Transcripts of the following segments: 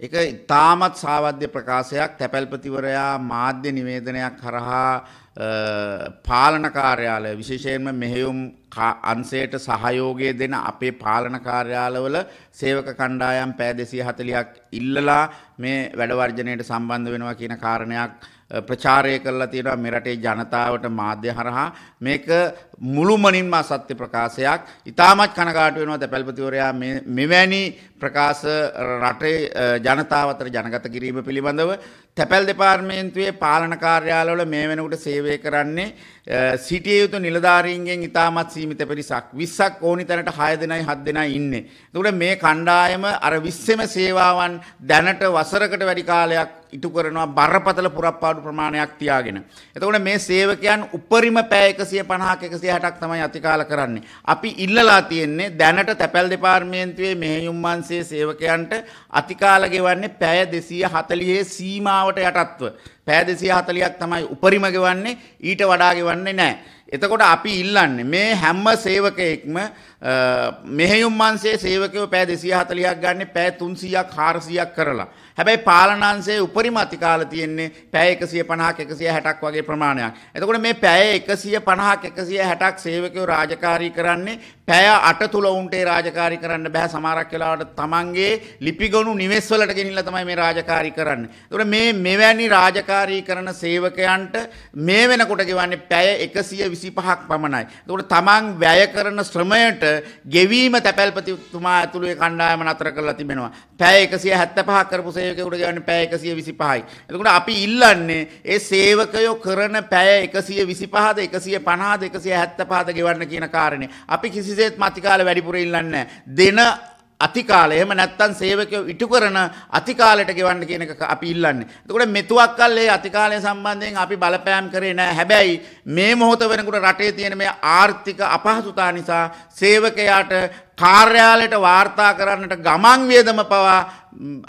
එක ඉතාමත් සාවද්‍ය ප්‍රකාශයක් තැපැල්පතිවරයා මාධ්‍ය නිවේදනයක් හරහා පාලන කාර්යාලය විශේෂයෙන්ම මෙහෙයුම් අන්සේට සහයෝගය දෙන අපේ පාලන කාර්යාලවල සේවක කණ්ඩායම් පෑ දෙසිය හතලියක් ඉල්ලලා මේ වැඩවර්ජනයට සම්බන්ධ වෙනවා කියන කාරණයක් ප්‍රචාරය කරලා තියෙනවා මෙරටේ ජනතාවට මාධ්‍ය හරහා මේක මුළුමනින්ම අසත්‍ය ප්‍රකාශයක්. ඉතාමත් කනගාටු වෙනවා තැපැල්පතිවරයා මෙවැනි ප්‍රකාශ රටේ ජනතාව අතර ජනගත කිරීම පිළිබඳව තැපැල් දෙපාර්තමේන්තුවේ පාලන කාර්යාලවල මේ වෙනකොට සේවක සේවය කරන්නේ සිටිය යුතු නිලධාරීන්ගෙන් ඉතාමත් සීමිත පිරිසක් විස්සක් ඕනි තැනට හය දෙනයි හත් දෙනා ඉන්නේ. තුට මේ කණ්ඩායම අර විස්සෙම සේවාවන් දැනට වසරකට වැඩි කාලයක් ඉටු කරනවා බරපතල පුරප්පාඩු ප්‍රමාණයක් තියාගෙන. එතකොට මේ සේවකයන් උපරිම පෑ 150ක 160ක් තමයි අතිකාල කරන්නේ. අපි ඉල්ලලා තියෙන්නේ දැනට තැපැල් දෙපාර්තමේන්තුවේ මෙහෙයුම් වංශයේ සේවකයන්ට අතිකාල ගෙවන්නේ පැය 240 සීමාවට යටත්ව. පැය 240ක් තමයි උපරිම ගෙවන්නේ ඊට වඩා ගෙවන්නේ නැහැ. එතකොට අපි ඉල්ලන්නේ මේ හැම සේවකයෙක්ම මෙහෙයුම් මන්සේ සේවකව පෑ දෙසිය හතලියක් ගන්න පෑ තුන්සියක් හාරසියක් කරලා. හැබැයි පාලනන්සේ උපරිම අතිකාල තියෙන්නේ පෑ එකසිය පණහක් එකසිය හැටක් වගේ ප්‍රමාණයක්. එතකොට මේ පැය එකසිය පණහක් එකසිය හැටක් සේවකව රාජකාරී කරන්නේ පැය අට තුළ උන්ටේ රාජකාරි කරන්න බැහ සමාරක් වෙලාවට තමන්ගේ ලිපිගොනු නිවෙස්වලට ගෙනිල්ල තමයි මේ රාජකාරි කරන්න. තුර මේ මෙවැනි රාජකාරී කරන සේවකයන්ට මේ වෙනකොට ගෙවන්නේ පැය එකසිය විසි පහක් පමණයි. තුට තමන් වැය කරන ශ්‍රමයට ගෙවීම තැපැල්පතිතුමා ඇතුළේ කණ්ඩායම නතර කරලා තිබෙනවා. පැය එකසිය හැත්ත පහ කරපු සේවකවුට ගන්න පැය එකසිය විසි පහයි. එතකට අපි ඉල්ලන්නේ ඒ සේවකයෝ කරන පැය එකසිය විසි පහද එකසිය පනාද එකසිය හැත්ත පහද ගෙවන්න කියන කාරණය. අපි කිසිසේත් මතිකාල වැඩිපුර ඉල්ලන්න. දෙන අතිකාල එහෙම නැත්තම් සේවකයෝ ඉටු කරන අතිකාලයට ගෙවන්න කියන එක අපි ඉල්ලන්නේ. එතකොට මෙතුවක් කල්ලේ අතිකාලය සම්බන්ධයෙන් අපි බලපෑම් කරේ නැහැ. හැබැයි මේ මොහොත වෙනකොට රටේ තියෙන මේ ආර්ථික අපහසුතා නිසා සේවකයාට කාර්යාලයට වාර්තා කරන්නට ගමන් වියදම පවා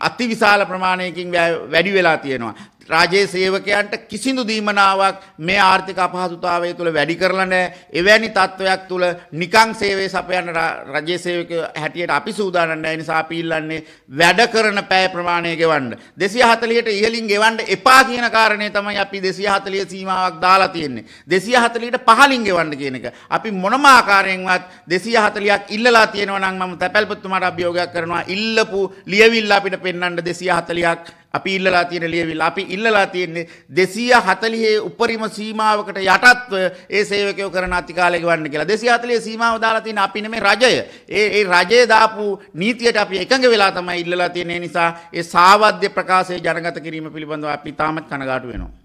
අතිවිශාල ප්‍රමාණයකින් වැඩි වෙලා තියෙනවා. රාජයේ සේවකයන්ට කිසිදු දීමනාවක් මේ ආර්ථික අපහසුතාවය තුළ වැඩි කරලා නැහැ. එවැනි තත්ත්වයක් තුළ නිකං සේවයේ සපයන රජයේ සේවක හැටියට අපි සූදානම් නැහැ. නිසා අපි ඉල්ලන්නේ වැඩ කරන පැය ප්‍රමාණය ගෙවන්න. 240ට ඉහළින් ගෙවන්න එපා කියන කාරණේ තමයි අපි 240 සීමාවක් දාලා තියෙන්නේ. 240ට පහළින් ගෙවන්න කියන එක. අපි මොනම ආකාරයෙන්වත් 240ක් ඉල්ලලා තියෙනවා නම් මම තැපැල්පොත්තුමාට අභියෝගයක් කරනවා ඉල්ලපු ලියවිල්ල අපිට පෙන්වන්න 240ක් අපි ඉල්ලලා තියෙන ලියවිල්ල අපි ඉල්ලලා තියෙන්නේ 240 උපරිම සීමාවකට යටත්ව ඒ සේවකයෝ කරන අතිකාලය ගවන්න කියලා. 240 සීමාව දාලා තියෙන අපි නෙමෙයි රජය. ඒ ඒ රජය දාපු නීතියට අපි එකඟ වෙලා තමයි ඉල්ලලා තියෙන නිසා ඒ සාවද්‍ය ප්‍රකාශය ජනගත කිරීම පිළිබඳව අපි තාමත් කනගාටු වෙනවා.